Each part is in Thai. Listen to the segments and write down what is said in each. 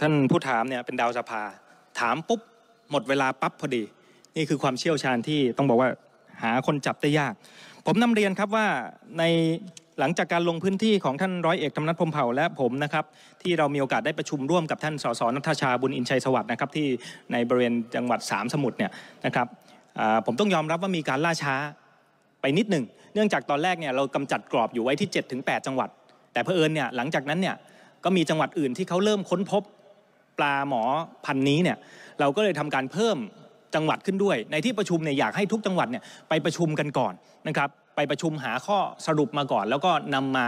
ท่านผู้ถามเนี่ยเป็นดาวสภาถามปุ๊บหมดเวลาปั๊บพอดี นี่คือความเชี่ยวชาญที่ต้องบอกว่าหาคนจับได้ยาก ผมนำเรียนครับว่าในหลังจากการลงพื้นที่ของท่านร้อยเอกธรรมนัฐพมเผ่าและผมนะครับที่เรามีโอกาสได้ประชุมร่วมกับท่านสสนัทชาบุญอินชัยสวัสดิ์นะครับที่ในบริเวณจังหวัดสามสมุทรเนี่ยนะครับผมต้องยอมรับว่ามีการล่าช้าไปนิดหนึ่งเนื่องจากตอนแรกเนี่ยเรากำจัดกรอบอยู่ไว้ที่7แจังหวัด แต่เพอเอิญเนี่ยหลังจากนั้นเนี่ยก็มีจังหวัดอื่นที่เขาเริ่มค้นพบปลาหมอพันนี้เนี่ยเราก็เลยทำการเพิ่มจังหวัดขึ้นด้วย ในที่ประชุมเนี่ยอยากให้ทุกจังหวัดเนี่ยไปประชุมกันก่อนนะครับไปประชุมหาข้อสรุปมาก่อน แล้วก็นำมา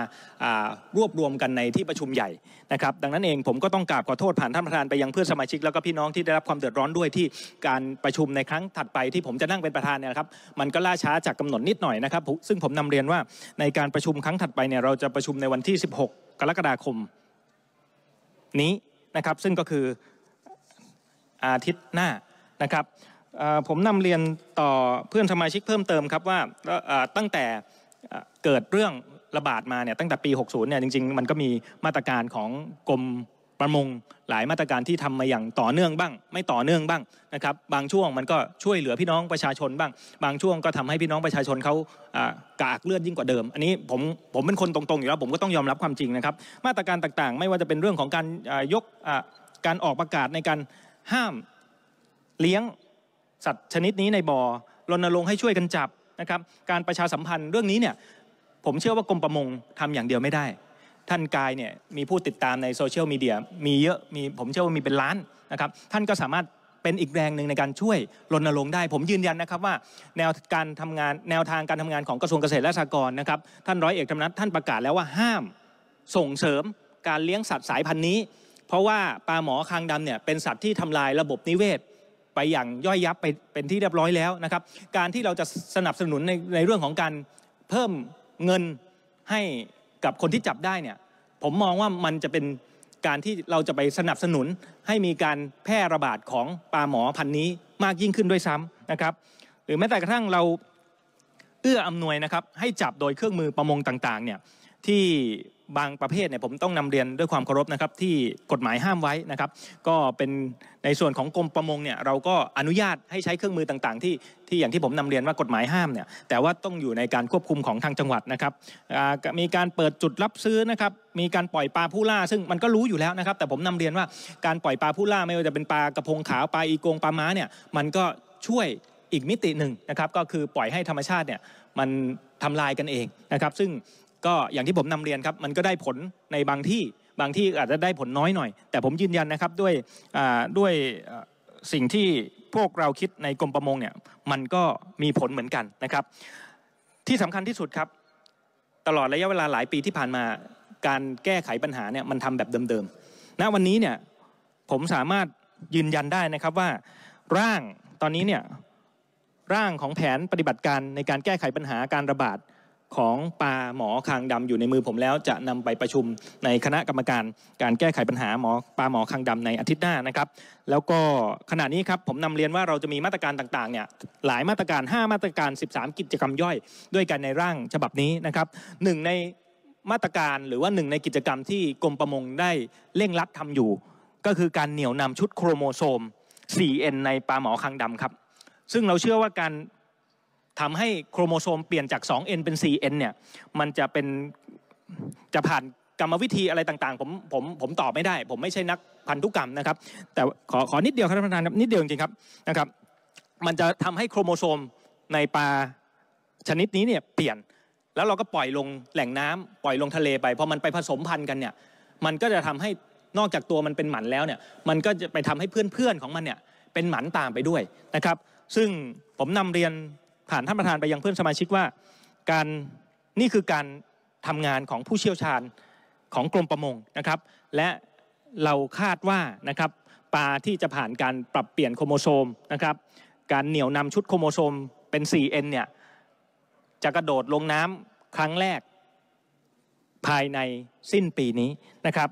รวบรวมกันในที่ประชุมใหญ่นะครับดังนั้นเองผมก็ต้องกราบขอโทษผ่านท่านประธานไปยังเพื่อนสมาชิกแล้วก็พี่น้องที่ได้รับความเดือดร้อนด้วยที่การประชุมในครั้งถัดไปที่ผมจะนั่งเป็นประธานเนี่ยครับ มันก็ล่าช้าจากกำหนดนิดหน่อยนะครับซึ่งผมนำเรียนว่าในการประชุมครั้งถัดไปเนี่ยเราจะประชุมในวันที่16 กรกฎาคมนี้นะครับซึ่งก็คืออาทิตย์หน้านะครับผมนำเรียนต่อเพื่อนสมาชิกเพิ่มเติมครับว่าตั้งแต่เกิดเรื่องระบาดมาเนี่ยตั้งแต่ปี 60เนี่ยจริงๆมันก็มีมาตรการของกรมประมงหลายมาตรการที่ทำมาอย่างต่อเนื่องบ้าง ไม่ต่อเนื่องบ้างนะครับ บางช่วงมันก็ช่วยเหลือพี่น้องประชาชนบ้าง บางช่วงก็ทำให้พี่น้องประชาชนเขากากเลือดยิ่งกว่าเดิมอันนี้ผมผมเป็นคนตรงๆอยู่แล้วผมก็ต้องยอมรับความจริงนะครับ มาตรการต่างๆ ไม่ว่าจะเป็นเรื่องของการยกการออกประกาศในการห้ามเลี้ยงสัตว์ชนิดนี้ในบ่อรณรงค์ให้ช่วยกันจับนะครับ การประชาสัมพันธ์เรื่องนี้เนี่ยผมเชื่อว่ากรมประมงทำอย่างเดียวไม่ได้ท่านกายเนี่ยมีผู้ติดตามในโซเชียลมีเดีย มีเยอะมีผมเชื่อว่ามีเป็นล้านนะครับท่านก็สามารถเป็นอีกแรงหนึ่งในการช่วยรณรงค์ได้ ผมยืนยันนะครับว่าแนวการทำงานแนวทางการทำงานของกระทรวงเกษตรและสหกรณ์นะครับท่านร้อยเอกธรรมนัฐท่านประกาศแล้วว่าห้ามส่งเสริมการเลี้ยงสัตว์สายพันธุ์นี้ เพราะว่าปลาหมอคางดำเนี่ยเป็นสัตว์ที่ทำลายระบบนิเวศไปอย่างย่อยยับไปเป็นที่เรียบร้อยแล้วนะครับการที่เราจะสนับสนุนในในเรื่องของการเพิ่มเงินให้กับคนที่จับได้เนี่ยผมมองว่ามันจะเป็นการที่เราจะไปสนับสนุน ให้มีการแพร่ระบาดของปลาหมอพันนี้มากยิ่งขึ้นด้วยซ้ำนะครับหรือแม้แต่กระทั่งเราเอื้ออำนวยนะครับให้จับโดยเครื่องมือประมงต่างๆเนี่ยที่บางประเภทเนี่ยผมต้องนำเรียนด้วยความเคารพนะครับที่กฎหมายห้ามไว้นะครับ ก็เป็นในส่วนของกรมประมงเนี่ยเราก็อนุญาตให้ใช้เครื่องมือต่างๆ ที่ที่อย่างที่ผมนำเรียนว่ากฎหมายห้ามเนี่ยแต่ว่าต้องอยู่ในการควบคุมของทางจังหวัดนะครับมีการเปิดจุดรับซื้อนะครับมีการปล่อยปลาผู้ล่าซึ่งมันก็รู้อยู่แล้วนะครับ แต่ผมนำเรียนว่า การปล่อยปลาผู้ล่าไม่ว่าจะเป็นปลากระพงขาวปลาอีกงปลาม้าเนี่ยมันก็ช่วยอีกมิติหนึ่งนะครับ ก็คือปล่อยให้ธรรมชาติเนี่ยมันทำลายกันเองนะครับ ซึ่งก็อย่างที่ผมนำเรียนครับมันก็ได้ผลในบางที่บางที่อาจจะได้ผลน้อยหน่อย แต่ผมยืนยันนะครับด้วยด้วยสิ่งที่พวกเราคิดในกรมประมงเนี่ยมันก็มีผลเหมือนกันนะครับ ที่สำคัญที่สุดครับ ตลอดระยะเวลาหลายปีที่ผ่านมาการแก้ไขปัญหาเนี่ยมันทำแบบเดิมๆ ณวันนี้เนี่ยผมสามารถยืนยันได้นะครับว่า ร่างตอนนี้เนี่ยร่างของแผนปฏิบัติการในการแก้ไขปัญหาการระบาดของปลาหมอคางดำอยู่ในมือผมแล้วจะนำไปประชุมในคณะกรรมการการแก้ไขปัญหาหมอปลาหมอคางดำในอาทิตย์หน้านะครับ แล้วก็ขณะนี้ครับผมนำเรียนว่าเราจะมีมาตรการต่างๆเนี่ยหลายมาตรการ5มาตรการ13กิจกรรมย่อย ด้วยกันในร่างฉบับนี้นะครับหนึ่งในมาตรการหรือว่าหนึ่งในกิจกรรมที่กรมประมงได้เร่งรัดทำอยู่ ก็คือการเหนี่ยวนำชุดโครโมโซม 4N ในปลาหมอคางดำครับ ซึ่งเราเชื่อว่าการทำให้โครโมโซมเปลี่ยนจาก 2n เป็น 4n เนี่ยมันจะเป็นจะผ่านกรรมวิธีอะไรต่างๆ ผมผมผมตอบไม่ได้ ผมไม่ใช่นักพันธุกรรมนะครับ แต่ขอขอนิดเดียวครับท่านประธานครับนิดเดียวจริงครับนะครับ มันจะทำให้โครโมโซมในปลาชนิดนี้เนี่ยเปลี่ยนแล้วเราก็ปล่อยลงแหล่งน้ำ ปล่อยลงทะเลไปพอมันไปผสมพันธุ์กันเนี่ยมันก็จะทำให้นอกจากตัวมันเป็นหมันแล้วเนี่ยมันก็จะไปทำให้เพื่อนๆของมันเนี่ยเป็นหมันตามไปด้วยนะครับ ซึ่งผมนำเรียนผ่านท่านประธานไปยังเพื่อนสมาชิกว่า การนี่คือการทำงานของผู้เชี่ยวชาญของกรมประมงนะครับ และเราคาดว่านะครับปลาที่จะผ่านการปรับเปลี่ยนโครโมโซมนะครับ การเหนี่ยวนำชุดโครโมโซมเป็น 4N เนี่ย จะกระโดดลงน้ำครั้งแรกภายในสิ้นปีนี้นะครับ